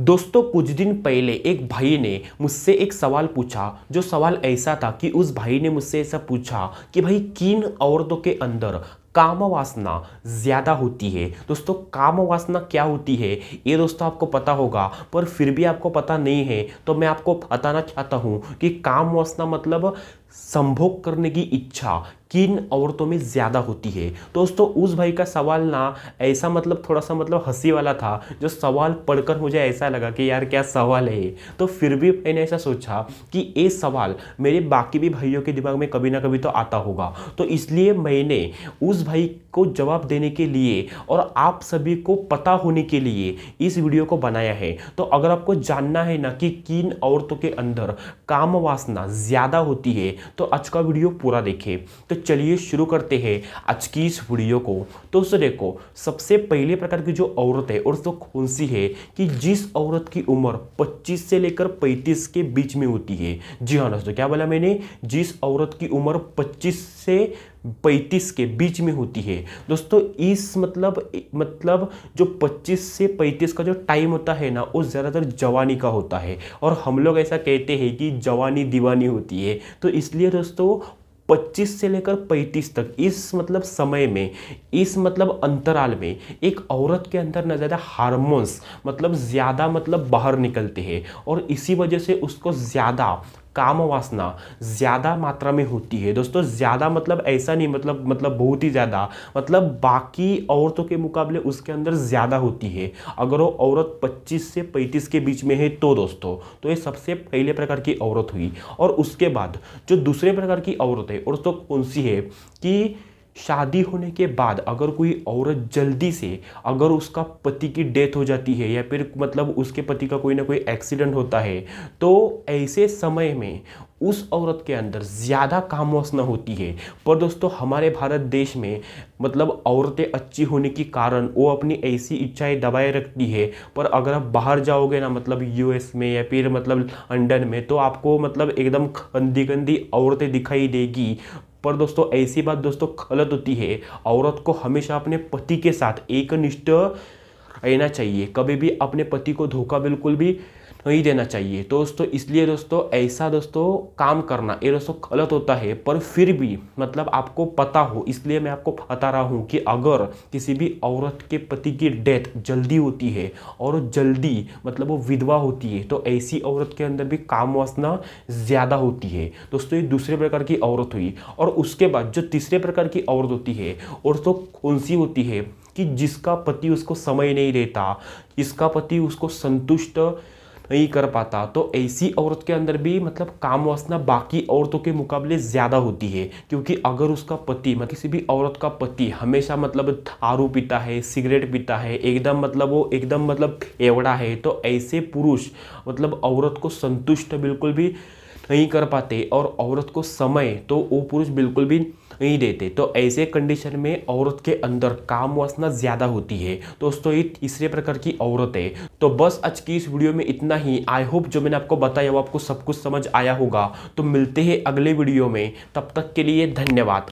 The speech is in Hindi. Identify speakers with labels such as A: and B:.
A: दोस्तों कुछ दिन पहले एक भाई ने मुझसे एक सवाल पूछा जो सवाल ऐसा था कि उस भाई ने मुझसे ऐसा पूछा कि भाई किन औरतों के अंदर काम वासना ज़्यादा होती है दोस्तों काम वासना क्या होती है ये दोस्तों आपको पता होगा पर फिर भी आपको पता नहीं है तो मैं आपको बताना चाहता हूँ कि काम वासना मतलब संभोग करने की इच्छा किन औरतों में ज़्यादा होती है दोस्तों उस भाई का सवाल ना ऐसा मतलब थोड़ा सा मतलब हंसी वाला था जो सवाल पढ़कर मुझे ऐसा लगा कि यार क्या सवाल है तो फिर भी मैंने ऐसा सोचा कि ये सवाल मेरे बाकी भी भाइयों के दिमाग में कभी ना कभी तो आता होगा तो इसलिए मैंने उस भाई को जवाब देने के लिए और आप सभी को पता होने के लिए इस वीडियो को बनाया है तो अगर आपको जानना है ना कि किन औरतों के अंदर काम वासना ज़्यादा होती है तो आज का वीडियो पूरा देखें तो चलिए शुरू करते हैं आज की इस वीडियो को तो उसे देखो सबसे पहले प्रकार की जो औरत है और तो कौन सी है कि जिस औरत की उम्र 25 से लेकर 35 के बीच में होती है जी हाँ दोस्तों क्या बोला मैंने जिस औरत की उम्र 25 से 35 के बीच में होती है दोस्तों इस मतलब मतलब जो 25 से 35 का जो टाइम होता है ना वो ज़्यादातर जवानी का होता है और हम लोग ऐसा कहते हैं कि जवानी दीवानी होती है तो इसलिए दोस्तों 25 से लेकर 35 तक इस मतलब समय में इस मतलब अंतराल में एक औरत के अंदर ना ज़्यादा हार्मोन्स मतलब ज़्यादा मतलब बाहर निकलते हैं और इसी वजह से उसको ज़्यादा काम वासना ज़्यादा मात्रा में होती है दोस्तों ज़्यादा मतलब ऐसा नहीं मतलब मतलब बहुत ही ज़्यादा मतलब बाकी औरतों के मुकाबले उसके अंदर ज़्यादा होती है अगर वो औरत 25 से 35 के बीच में है तो दोस्तों तो ये सबसे पहले प्रकार की औरत हुई और उसके बाद जो दूसरे प्रकार की औरत है और दोस्तों कौन सी है कि शादी होने के बाद अगर कोई औरत जल्दी से अगर उसका पति की डेथ हो जाती है या फिर मतलब उसके पति का कोई ना कोई एक्सीडेंट होता है तो ऐसे समय में उस औरत के अंदर ज़्यादा वसना होती है पर दोस्तों हमारे भारत देश में मतलब औरतें अच्छी होने के कारण वो अपनी ऐसी इच्छाएं दबाए रखती है पर अगर आप बाहर जाओगे ना मतलब यूएस में या फिर मतलब लंडन में तो आपको मतलब एकदम गंदी गंदी औरतें दिखाई देगी पर दोस्तों ऐसी बात दोस्तों गलत होती है औरत को हमेशा अपने पति के साथ एक निष्ठ रहना चाहिए कभी भी अपने पति को धोखा बिल्कुल भी नहीं तो देना चाहिए तो दोस्तों इसलिए दोस्तों ऐसा दोस्तों काम करना ये दोस्तों गलत होता है पर फिर भी मतलब आपको पता हो इसलिए मैं आपको बता रहा हूँ कि अगर किसी भी औरत के पति की डेथ जल्दी होती है और जल्दी मतलब वो विधवा होती है तो ऐसी औरत के अंदर भी काम वासना ज़्यादा होती है दोस्तों ये दूसरे प्रकार की औरत हुई और उसके बाद जो तीसरे प्रकार की औरत होती है और तो कौन सी होती है कि जिसका पति उसको समय नहीं देता इसका पति उसको संतुष्ट नहीं कर पाता तो ऐसी औरत के अंदर भी मतलब काम वासना बाकी औरतों के मुकाबले ज़्यादा होती है क्योंकि अगर उसका पति मतलब किसी भी औरत का पति हमेशा मतलब आरू पीता है सिगरेट पीता है एकदम मतलब वो एकदम मतलब एवड़ा है तो ऐसे पुरुष मतलब औरत को संतुष्ट बिल्कुल भी नहीं कर पाते और औरत को समय तो वो पुरुष बिल्कुल भी नहीं देते तो ऐसे कंडीशन में औरत के अंदर काम वासना ज़्यादा होती है तो दोस्तों ये तीसरे प्रकार की औरत है तो बस आज की इस वीडियो में इतना ही आई होप जो मैंने आपको बताया वो आपको सब कुछ समझ आया होगा तो मिलते हैं अगले वीडियो में तब तक के लिए धन्यवाद